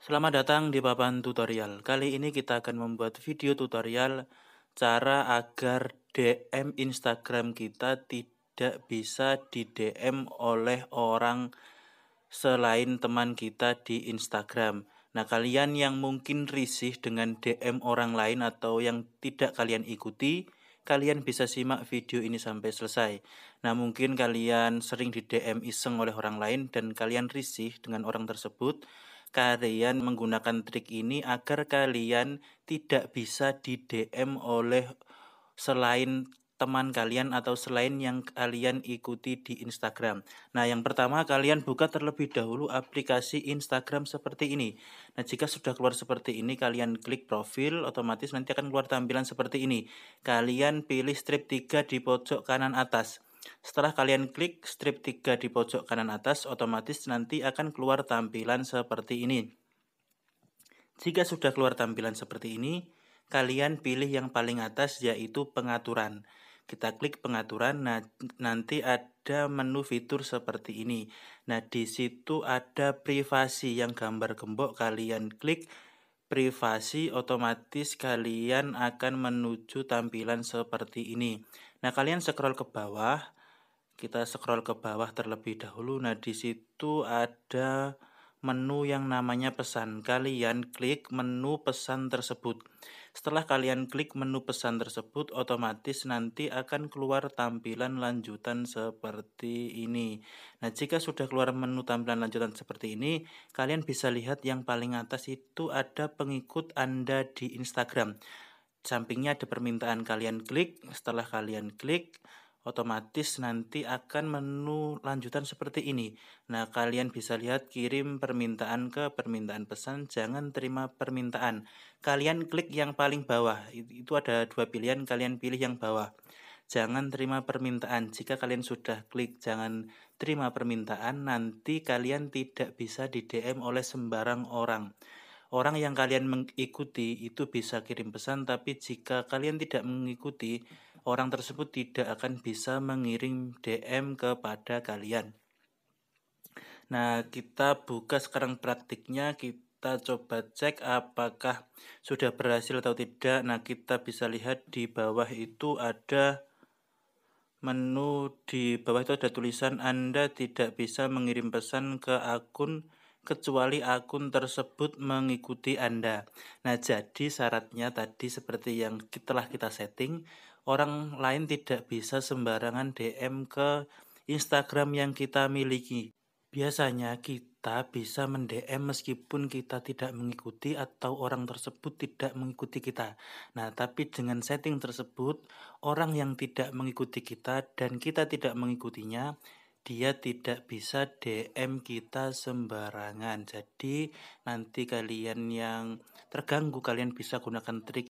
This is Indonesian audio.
Selamat datang di papan tutorial. Kali ini kita akan membuat video tutorial cara agar DM Instagram kita tidak bisa di DM oleh orang selain teman kita di Instagram. Nah, kalian yang mungkin risih dengan DM orang lain atau yang tidak kalian ikuti, kalian bisa simak video ini sampai selesai. Nah, mungkin kalian sering di DM iseng oleh orang lain dan kalian risih dengan orang tersebut kalian menggunakan trik ini agar kalian tidak bisa di DM oleh selain teman kalian atau selain yang kalian ikuti di Instagram. Nah, yang pertama kalian buka terlebih dahulu aplikasi Instagram seperti ini. Nah, jika sudah keluar seperti ini, kalian klik profil, otomatis nanti akan keluar tampilan seperti ini. Kalian pilih strip 3 di pojok kanan atas. Setelah kalian klik strip 3 di pojok kanan atas, otomatis nanti akan keluar tampilan seperti ini. Jika sudah keluar tampilan seperti ini, kalian pilih yang paling atas yaitu pengaturan. Kita klik pengaturan, nah nanti ada menu fitur seperti ini. Nah, di situ ada privasi yang gambar gembok, kalian klik privasi otomatis kalian akan menuju tampilan seperti ini. Nah, kalian scroll ke bawah, kita scroll ke bawah terlebih dahulu. Nah, di situ ada menu yang namanya pesan. Kalian klik menu pesan tersebut. Setelah kalian klik menu pesan tersebut, otomatis nanti akan keluar tampilan lanjutan seperti ini. Nah, jika sudah keluar menu tampilan lanjutan seperti ini, kalian bisa lihat yang paling atas itu ada pengikut Anda di Instagram. Sampingnya ada permintaan kalian klik, setelah kalian klik, otomatis nanti akan menu lanjutan seperti ini. Nah, kalian bisa lihat kirim permintaan ke permintaan pesan, jangan terima permintaan. Kalian klik yang paling bawah, itu ada dua pilihan, kalian pilih yang bawah. Jangan terima permintaan. Jika kalian sudah klik jangan terima permintaan, nanti kalian tidak bisa di DM oleh sembarang orang. Orang yang kalian mengikuti itu bisa kirim pesan, tapi jika kalian tidak mengikuti, orang tersebut tidak akan bisa mengirim DM kepada kalian. Nah, kita buka sekarang praktiknya, kita coba cek apakah sudah berhasil atau tidak. Nah, kita bisa lihat di bawah itu ada menu di bawah itu ada tulisan Anda tidak bisa mengirim pesan ke akun kecuali akun tersebut mengikuti Anda. Nah, jadi syaratnya tadi seperti yang telah kita setting orang lain tidak bisa sembarangan DM ke Instagram yang kita miliki. Biasanya kita bisa mendm meskipun kita tidak mengikuti atau orang tersebut tidak mengikuti kita. Nah, tapi dengan setting tersebut, orang yang tidak mengikuti kita dan kita tidak mengikutinya, dia tidak bisa DM kita sembarangan. Jadi, nanti kalian yang terganggu, kalian bisa gunakan trik